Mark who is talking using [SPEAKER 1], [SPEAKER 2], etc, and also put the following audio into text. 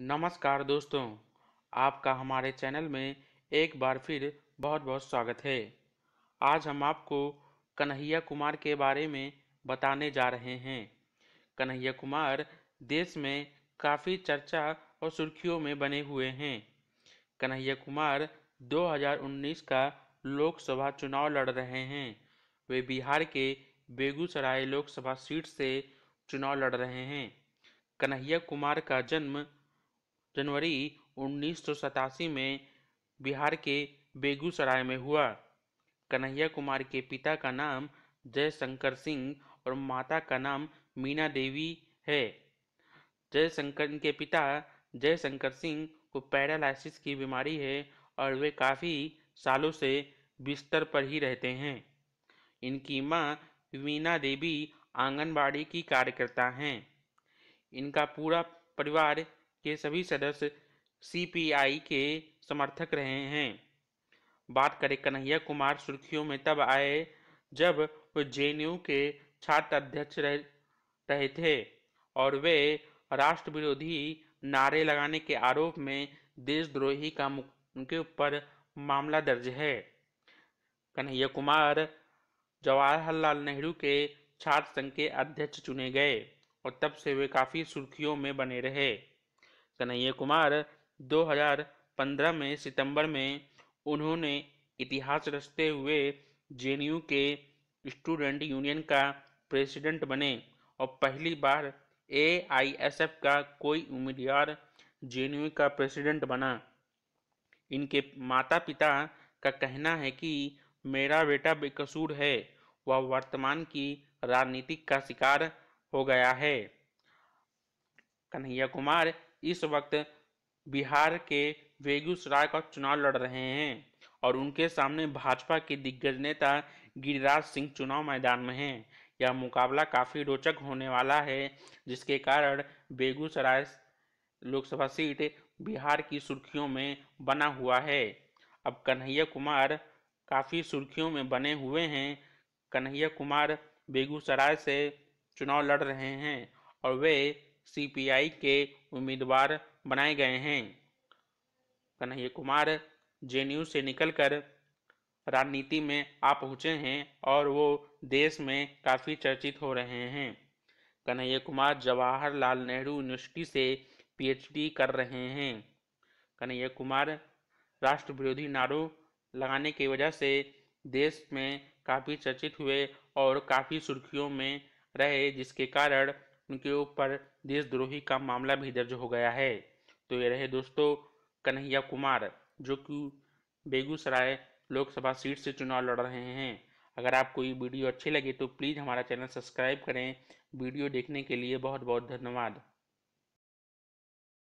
[SPEAKER 1] नमस्कार दोस्तों आपका हमारे चैनल में एक बार फिर बहुत बहुत स्वागत है आज हम आपको कन्हैया कुमार के बारे में बताने जा रहे हैं कन्हैया कुमार देश में काफ़ी चर्चा और सुर्खियों में बने हुए हैं कन्हैया कुमार 2019 का लोकसभा चुनाव लड़ रहे हैं वे बिहार के बेगूसराय लोकसभा सीट से चुनाव लड़ रहे हैं कन्हैया कुमार का जन्म जनवरी उन्नीस में बिहार के बेगूसराय में हुआ कन्हैया कुमार के पिता का नाम जयशंकर सिंह और माता का नाम मीना देवी है जयशंकर इनके पिता जयशंकर सिंह को पैरालिसिस की बीमारी है और वे काफ़ी सालों से बिस्तर पर ही रहते हैं इनकी माँ मीना देवी आंगनबाड़ी की कार्यकर्ता हैं इनका पूरा परिवार के सभी सदस्य सीपीआई के समर्थक रहे हैं बात करें कन्हैया कुमार सुर्खियों में तब आए जब वे जे के छात्र अध्यक्ष रह, रहे थे और वे राष्ट्र विरोधी नारे लगाने के आरोप में देशद्रोही का उनके ऊपर मामला दर्ज है कन्हैया कुमार जवाहरलाल नेहरू के छात्र संघ के अध्यक्ष चुने गए और तब से वे काफ़ी सुर्खियों में बने रहे कन्हैया कुमार 2015 में सितंबर में उन्होंने इतिहास रचते हुए जे के स्टूडेंट यूनियन का प्रेसिडेंट बने और पहली बार ए का कोई उम्मीदवार जे का प्रेसिडेंट बना इनके माता पिता का कहना है कि मेरा बेटा बेकसूर है वह वर्तमान की राजनीतिक का शिकार हो गया है कन्हैया कुमार इस वक्त बिहार के बेगूसराय का चुनाव लड़ रहे हैं और उनके सामने भाजपा के दिग्गज नेता गिरिराज सिंह चुनाव मैदान में हैं यह मुकाबला काफ़ी रोचक होने वाला है जिसके कारण बेगूसराय लोकसभा सीट बिहार की सुर्खियों में बना हुआ है अब कन्हैया कुमार काफ़ी सुर्खियों में बने हुए हैं कन्हैया कुमार बेगूसराय से चुनाव लड़ रहे हैं और वे सीपीआई के उम्मीदवार बनाए गए हैं कन्हैया कुमार जेएनयू से निकलकर राजनीति में आ पहुंचे हैं और वो देश में काफ़ी चर्चित हो रहे हैं कन्हैया कुमार जवाहरलाल नेहरू यूनिवर्सिटी से पीएचडी कर रहे हैं कन्हैया कुमार राष्ट्र विरोधी नारों लगाने की वजह से देश में काफ़ी चर्चित हुए और काफ़ी सुर्खियों में रहे जिसके कारण उनके ऊपर देशद्रोही का मामला भी दर्ज हो गया है तो ये रहे दोस्तों कन्हैया कुमार जो कि बेगूसराय लोकसभा सीट से चुनाव लड़ रहे हैं अगर आपको ये वीडियो अच्छी लगे तो प्लीज़ हमारा चैनल सब्सक्राइब करें वीडियो देखने के लिए बहुत बहुत धन्यवाद